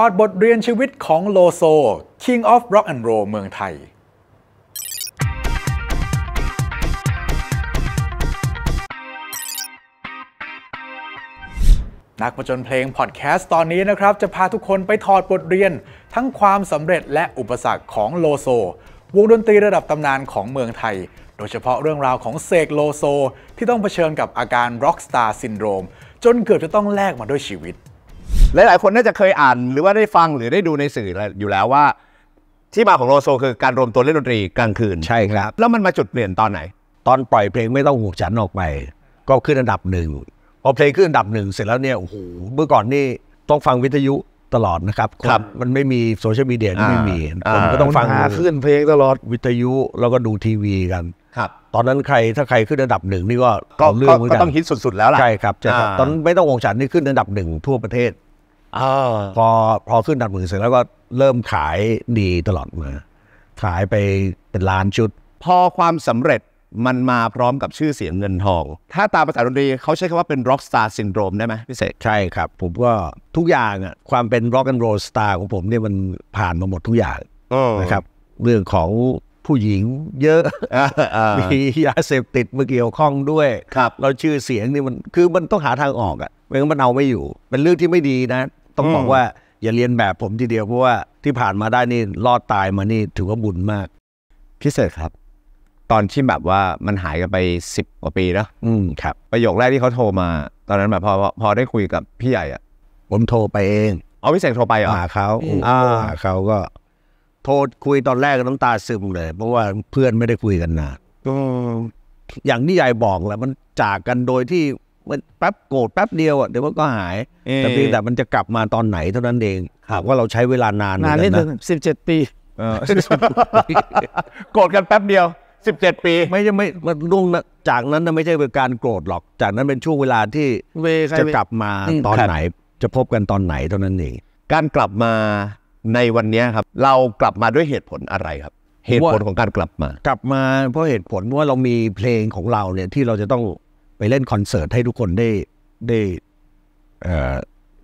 ถอดบทเรียนชีวิตของโลโซ King of Rock and Roll เมืองไทย นักประจนเพลงพอดแคสต์ตอนนี้นะครับ จะพาทุกคนไปถอดบทเรียนทั้งความสำเร็จและอุปสรรคของโลโซ วงดนตรีระดับตำนานของเมืองไทย โดยเฉพาะเรื่องราวของเสกโลโซ ที่ต้องเผชิญกับอาการร็อกสตาร์ซินโดรมจนเกือบจะต้องแลกมาด้วยชีวิตหลายๆ คนน่าจะเคยอ่านหรือว่าได้ฟังหรือได้ดูในสื่ออยู่แล้วว่า ที่มาของโลโซคือการรวมตัวเล่นดนตรีกลางคืนใช่ครับแล้วมันมาจุดเปลี่ยนตอนไหน ตอนปล่อยเพลงไม่ต้องห่วงฉันออกไป ก็ขึ้นอันดับหนึ่งพอเพลงขึ้นอันดับหนึ่งเสร็จแล้วเนี่ยโอ้โหเมื่อก่อนนี่ต้องฟังวิทยุตลอดนะครับครับมันไม่มีโซเชียลมีเดียไม่มีคนก็ต้องฟังหาขึ้นเพลงตลอดวิทยุแล้วก็ดูทีวี กันครับ ตอนนั้นใครถ้าใครขึ้นอันดับหนึ่งนี่ก็ก็เรื่องเหมือนกันต้องฮิตสุดๆแล้วล่ะใช่ครับใช่ครับ ตอนไม่ต้องหงฉันนี่ขึ้นอันดับหนึ่งทั่วประเทศพอพอขึ้นดัดหมื่นเสร็จแล้วก็เริ่มขายดีตลอดมาขายไปเป็นล้านชุด พอความสำเร็จมันมาพร้อมกับชื่อเสียงเงินทอง ถ้าตามภาษาดนตรีเขาใช้คำว่าเป็นร็อกสตาร์ซินโดรมได้ไหมพี่เสกใช่ครับ ผมก็ทุกอย่างอ่ะความเป็นรอกแอนด์โรลสตาร์ของผมเนี่ยมันผ่านมาหมดทุกอย่างนะครับ เรื่องของผู้หญิงเยอะมียาเสพติดมาเกี่ยวข้องด้วยครับเราชื่อเสียงนี่มันคือมันต้องหาทางออกอ่ะไม่งั้นมันเอาไม่อยู่ เป็นเรื่องที่ไม่ดีนะต้องบอกว่าอย่าเรียนแบบผมทีเดียวเพราะว่าที่ผ่านมาได้นี่รอดตายมานี่ถือว่าบุญมาก พิเศษครับ ตอนที่แบบว่ามันหายกันไปสิบกว่าปีแล้วอืมครับ ประโยคแรกที่เขาโทรมา ตอนนั้นแบบพอพอได้คุยกับพี่ใหญ่อะผมโทรไปเอง เอาพิเศษโทรไปเหรอหาเขาอ่าเขาก็ โทรคุยตอนแรกน้ำตาซึมเลย เพราะว่าเพื่อนไม่ได้คุยกันนานอย่างที่ใหญ่บอกแหละมันจากกันโดยที่มันแป๊บโกรธแป๊บเดียวอ่ะเดี๋ยวมันก็หายแต่เพียงแต่มันจะกลับมาตอนไหนเท่านั้นเองหากว่าเราใช้เวลานานนานนิดนึงสิบเจ็ดปีโกรธกันแป๊บเดียวสิบเจ็ดปีไม่ใช่ไม่มันล่วงจากนั้นไม่ใช่เป็นการโกรธหรอกจากนั้นเป็นช่วงเวลาที่จะกลับมาตอนไหนจะพบกันตอนไหนเท่านั้นเองการกลับมาในวันนี้ครับ เรากลับมาด้วยเหตุผลอะไรครับ เหตุผลของการกลับมา กลับมาเพราะเหตุผลว่าเรามีเพลงของเราเนี่ยที่เราจะต้องไปเล่นคอนเสิร์ตให้ทุกคนได้ได้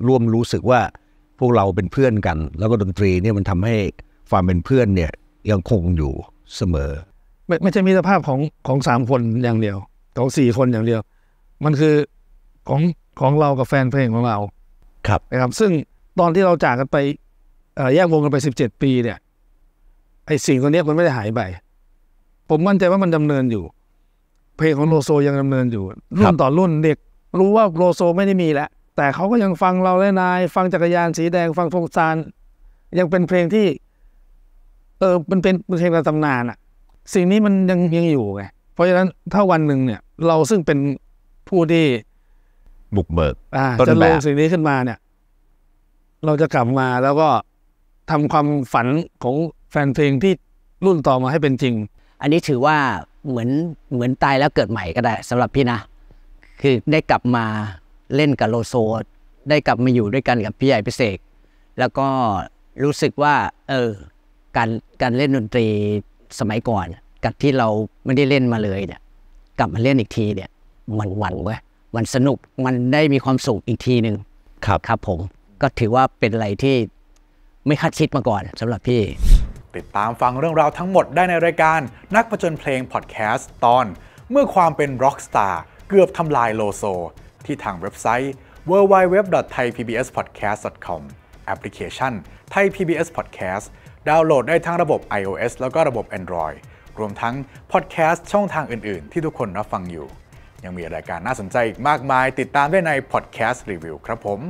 ร่วมรู้สึกว่าพวกเราเป็นเพื่อนกัน แล้วก็ดนตรี เนี่ยมันทำให้ความเป็นเพื่อนเนี่ยยังคงอยู่เสมอ ไม่ไม่ใช่มีสภาพของของสามคนอย่างเดียวของสี่คนอย่างเดียว มันคือของของเรากับแฟนเพลงของเรา ครับ นะครับซึ่งตอนที่เราจากกันไปแยกวงกันไปสิบเจ็ดปีเนี่ยไอ้สิ่งตัวนี้มันไม่ได้หายไปผมมั่นใจว่ามันดำเนินอยู่เพลงของโลโซยังดำเนินอยู่รุ่นต่อรุ่นเด็ก รู้ว่าโลโซไม่ได้มีแล้วแต่เขาก็ยังฟังเราและนาย ฟังจักรยานสีแดงฟังฟงซาน ยังเป็นเพลงที่ เออมันเป็นเพลงระตำนานอะสิ่งนี้มันยังยังอยู่ไงเพราะฉะนั้นถ้าวันหนึ่งเนี่ย เราซึ่งเป็นผู้ที่บุกเบิกจะลงสิ่งนี้ขึ้นมาเนี่ย เราจะกลับมาแล้วก็ทำความฝันของแฟนเพลงที่รุ่นต่อมาให้เป็นจริง อันนี้ถือว่าเหมือนเหมือนตายแล้วเกิดใหม่ก็ได้สำหรับพี่นะ คือได้กลับมาเล่นกับโลโซได้กลับมาอยู่ด้วยกันกับพี่ใหญ่พิเศษแล้วก็รู้สึกว่า เออการการเล่นดนตรีสมัยก่อน กับที่เราไม่ได้เล่นมาเลยเนี่ย กลับมาเล่นอีกทีเนี่ย มันหวั่นเว้ยมันสนุกมันได้มีความสุขอีกทีหนึ่งครับครับผม ก็ถือว่าเป็นอะไรที่ไม่คาดคิดมาก่อนสำหรับพี่ติดตามฟังเรื่องราวทั้งหมดได้ในรายการนักประจนเพลงพอดแคสต์ตอน เมื่อความเป็นร็อกสตาร์เกือบทำลายโลโซ ที่ทางเว็บไซต์ www.thaipbspodcast.com แอปพลิเคชัน Thai PBS Podcast ดาวน์โหลดได้ทั้งระบบ iOS แล้วก็ระบบ Android รวมทั้งพอดแคสต์ช่องทางอื่น ๆ ที่ทุกคนรับฟังอยู่ ยังมีรายการน่าสนใจอีกมากมาย ติดตามได้ในพอดแคสต์รีวิวครับผม